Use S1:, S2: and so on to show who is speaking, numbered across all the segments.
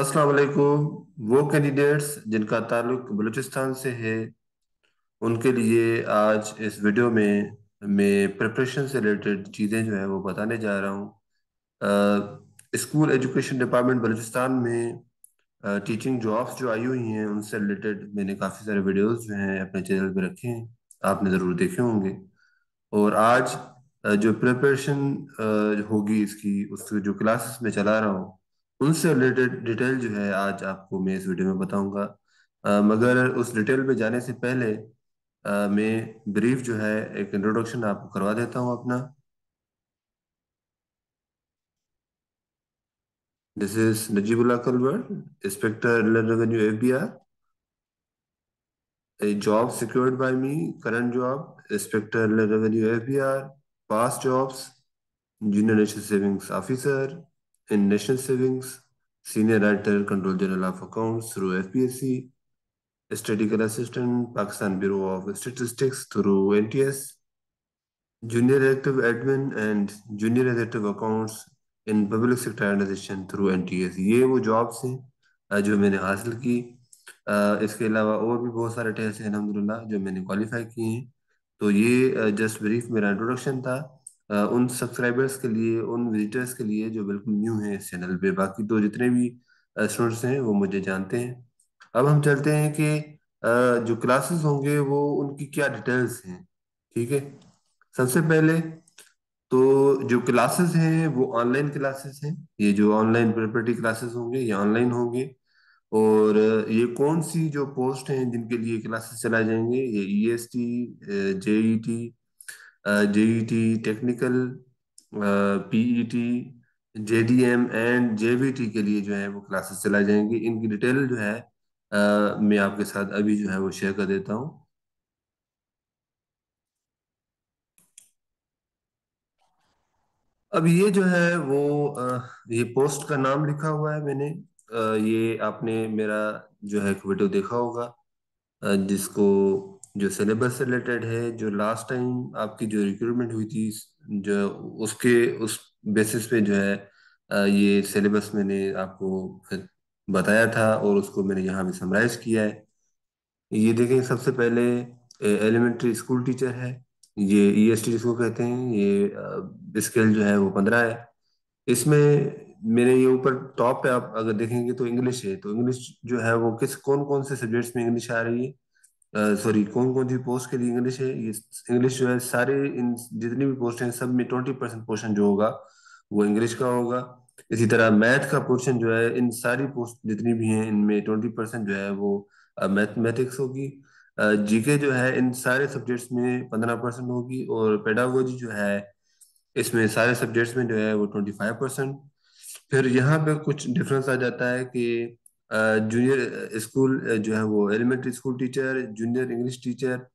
S1: असलकुम वो कैंडिडेट्स जिनका ताल्लुक बलूचिस्तान से है उनके लिए आज इस वीडियो में मैं प्रिपरेशन से रिलेटेड चीज़ें जो है वो बताने जा रहा हूँ स्कूल एजुकेशन डिपार्टमेंट बलूचिस्तान में टीचिंग जॉब्स जो आई हुई हैं उनसे रिलेटेड मैंने काफ़ी सारे वीडियोस जो हैं अपने चैनल पर रखे हैं आपने ज़रूर देखे होंगे और आज जो प्रिपरेशन होगी इसकी उसकी जो क्लासेस में चला रहा हूँ उनसे रिलेटेड डिटेल जो है आज आपको मैं इस वीडियो में बताऊंगा मगर उस डिटेल में जाने से पहले मैं ब्रीफ जो है एक इंट्रोडक्शन आपको करवा देता हूँ अपना this is Najibullah Kalwar inspector revenue are a job secured by me current job inspector revenue are past jobs junior national savings officer in national savings, senior Director, control general of accounts through FPSC, statistical assistant, Pakistan Bureau of Statistics through NTS, junior executive admin and junior executive accounts in Public Sector Organization through NTS. ये वो jobs हैं जो मैंने हासिल की इसके अलावा और भी बहुत सारे tests हैं अलहमदिल्ला जो मैंने qualify किए हैं तो ये just brief मेरा introduction था उन सब्सक्राइबर्स के लिए उन विजिटर्स के लिए जो बिल्कुल न्यू है इस चैनल पे बाकी तो जितने भी स्टूडेंट्स हैं वो मुझे जानते हैं अब हम चलते हैं कि जो क्लासेस होंगे वो उनकी क्या डिटेल्स हैं ठीक है सबसे पहले तो जो क्लासेस हैं वो ऑनलाइन क्लासेस हैं ये जो ऑनलाइन प्रॉपर्टी क्लासेस होंगे ये ऑनलाइन होंगे और ये कौन सी जो पोस्ट हैं जिनके लिए क्लासेस चलाए जाएंगे ये E S T J E T JET technical PET JDM and JVT के लिए जो है वो क्लासेस चलाई जाएंगी इनकी डिटेल जो है uh, मैं आपके साथ अभी जो है वो शेयर कर देता हूँ अब ये जो है वो ये पोस्ट का नाम लिखा हुआ है मैंने आ, ये आपने मेरा जो है वीडियो देखा होगा जिसको जो सिलेबस से रिलेटेड है जो लास्ट टाइम आपकी जो रिक्रूटमेंट हुई थी जो उसके उस बेसिस पे जो है ये सिलेबस मैंने आपको फिर बताया था और उसको मैंने यहाँ भी समराइज किया है ये देखें सबसे पहले एलिमेंट्री स्कूल टीचर है ये ई एस टी जिसको कहते हैं ये स्केल जो है वो पंद्रह है इसमें मेरे ये ऊपर टॉप पे आप अगर देखेंगे तो इंग्लिश है तो इंग्लिश जो है वो किस कौन कौन से सब्जेक्ट्स में इंग्लिश आ रही है सॉरी uh, कौन कौन सी पोस्ट के लिए इंग्लिश है ये इंग्लिश जो है सारे इन जितनी भी पोस्ट हैं सब में ट्वेंटी परसेंट पोर्शन जो होगा वो इंग्लिश का होगा इसी तरह मैथ का पोर्शन जो है इन सारी पोस्ट जितनी भी हैं इनमें ट्वेंटी परसेंट जो है वो मैथमेटिक्स uh, होगी uh, जीके जो है इन सारे सब्जेक्ट्स में पंद्रह परसेंट होगी और पेडागोजी जो है इसमें सारे सब्जेक्ट्स में जो है वो ट्वेंटी फाइव परसेंट फिर यहाँ पे कुछ डिफरेंस आ जाता है कि जूनियर स्कूल जो है वो elementary school teacher junior English teacher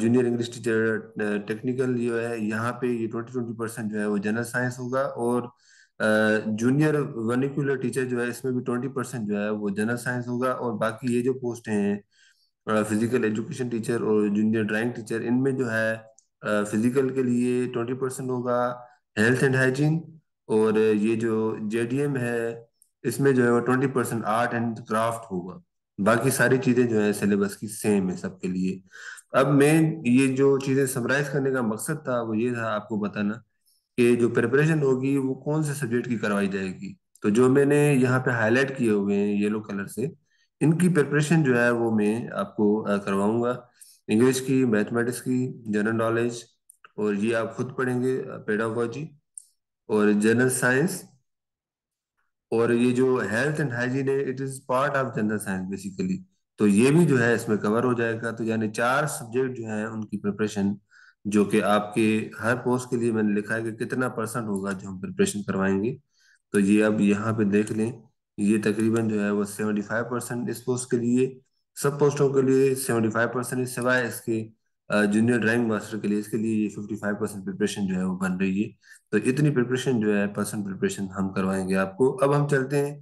S1: junior English teacher technical जो है यहाँ पे ये ट्वेंटी ट्वेंटी परसेंट जो है वो जनरल साइंस होगा और जूनियर वर्निकुलर टीचर जो है इसमें भी ट्वेंटी परसेंट जो है वो जनरल साइंस होगा और बाकी ये जो पोस्ट हैं फिजिकल एजुकेशन टीचर और जूनियर ड्राइंग टीचर इनमें जो है फिजिकल के लिए ट्वेंटी परसेंट होगा हेल्थ एंड हाइजीन और ये जो जेडीएम है इसमें जो है वो twenty percent art and craft होगा बाकी सारी चीजें जो है सिलेबस की सेम है सबके लिए अब मैं ये जो चीजें समराइज करने का मकसद था वो ये था आपको बताना कि जो प्रिपरेशन होगी वो कौन से सब्जेक्ट की करवाई जाएगी तो जो मैंने यहाँ पे हाईलाइट किए हुए हैं येलो कलर से इनकी प्रिपरेशन जो है वो मैं आपको करवाऊंगा इंग्लिश की मैथमेटिक्स की जनरल नॉलेज और ये आप खुद पढ़ेंगे पेडागोजी और जनरल साइंस और ये जो हेल्थ एंड हाइजीन है it is part of general science basically तो ये भी जो है इसमें कवर हो जाएगा तो यानी चार सब्जेक्ट जो है उनकी प्रिपरेशन जो कि आपके हर पोस्ट के लिए मैंने लिखा है कि कितना परसेंट होगा जो हम प्रिपरेशन करवाएंगे तो ये अब यहाँ पे देख लें ये तकरीबन जो है वो सेवेंटी फाइव परसेंट इस पोस्ट के लिए सब पोस्टों के लिए सेवेंटी फाइव परसेंट सिवाय इसके जूनियर ड्राइंग मास्टर के लिए इसके लिए ये 55 परसेंट प्रिपरेशन जो है वो बन रही है तो इतनी प्रिपरेशन जो है परसेंट प्रिपरेशन हम करवाएंगे आपको अब हम चलते हैं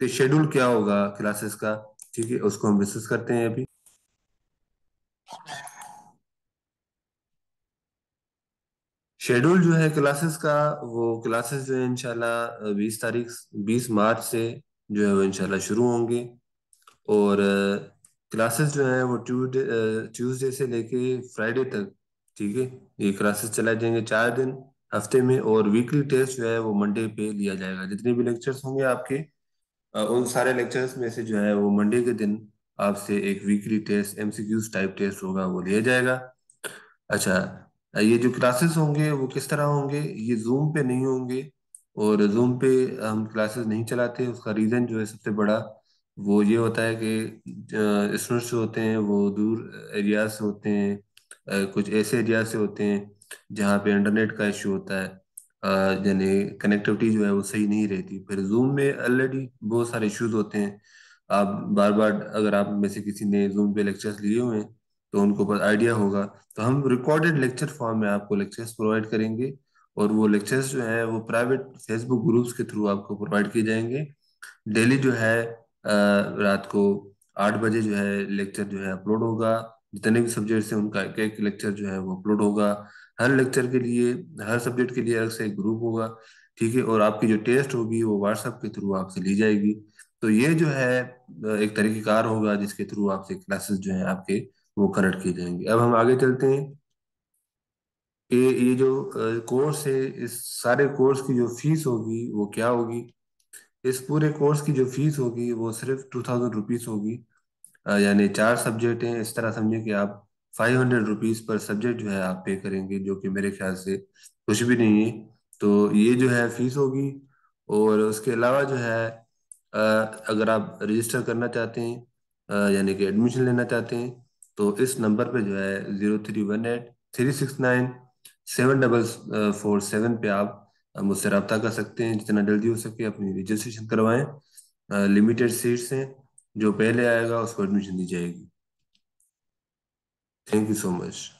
S1: कि शेड्यूल क्या होगा क्लासेस का ठीक है उसको हम डिस्कस करते हैं अभी शेड्यूल जो है क्लासेस का वो क्लासेस जो है इनशाला बीस तारीख बीस मार्च से जो है वो इनशाला शुरू होंगे और क्लासेस जो है वो ट्यूजडे ट्यूसडे से लेके फ्राइडे तक ठीक है ये क्लासेस चलाए जाएंगे चार दिन हफ्ते में और वीकली टेस्ट जो है वो मंडे पे लिया जाएगा जितने भी लेक्चर्स होंगे आपके उन सारे लेक्चर्स में से जो है वो मंडे के दिन आपसे एक weekly test MCQs type test होगा वो लिया जाएगा अच्छा ये जो क्लासेस होंगे वो किस तरह होंगे ये जूम पे नहीं होंगे और जूम पे हम क्लासेस नहीं चलाते उसका रीजन जो है सबसे बड़ा वो ये होता है कि स्टूडेंट्स जो होते हैं वो दूर एरिया से होते हैं कुछ ऐसे एरिया से होते हैं जहाँ पे इंटरनेट का इशू होता है यानी कनेक्टिविटी जो है वो सही नहीं रहती फिर जूम में ऑलरेडी बहुत सारे इश्यूज होते हैं आप बार बार अगर आप में से किसी ने जूम पे लेक्चर्स लिए हुए हैं तो उनको पर आइडिया होगा तो हम रिकॉर्डेड लेक्चर फॉर्म में आपको लेक्चर्स प्रोवाइड करेंगे और वो लेक्चर्स जो है वो प्राइवेट फेसबुक ग्रुप्स के थ्रू आपको प्रोवाइड किए जाएंगे डेली जो है रात को आठ बजे जो है लेक्चर जो है अपलोड होगा जितने भी सब्जेक्ट्स हैं उनका एक एक लेक्चर जो है वो अपलोड होगा हर लेक्चर के लिए हर सब्जेक्ट के लिए अलग से एक ग्रुप होगा ठीक है और आपकी जो टेस्ट होगी वो व्हाट्सएप के थ्रू आपसे ली जाएगी तो ये जो है एक तरीक़ेकार होगा जिसके थ्रू आपसे क्लासेस जो है आपके वो कनेक्ट किए जाएंगे अब हम आगे चलते हैं कि ये जो कोर्स है इस सारे कोर्स की जो फीस होगी वो क्या होगी इस पूरे कोर्स की जो फीस होगी वो सिर्फ टू थाउजेंड रुपीज होगी यानी चार सब्जेक्ट हैं इस तरह समझिए कि आप five hundred rupees per subject जो है आप पे करेंगे जो कि मेरे ख्याल से कुछ भी नहीं है तो ये जो है फीस होगी और उसके अलावा जो है अगर आप रजिस्टर करना चाहते हैं यानी कि एडमिशन लेना चाहते हैं तो इस नंबर पे जो है zero three one eight three six nine seven double four seven पे आप मुझसे रब्ता कर सकते हैं जितना जल्दी हो सके अपनी रजिस्ट्रेशन करवाएं लिमिटेड सीट्स हैं जो पहले आएगा उसको एडमिशन दी जाएगी थैंक यू सो मच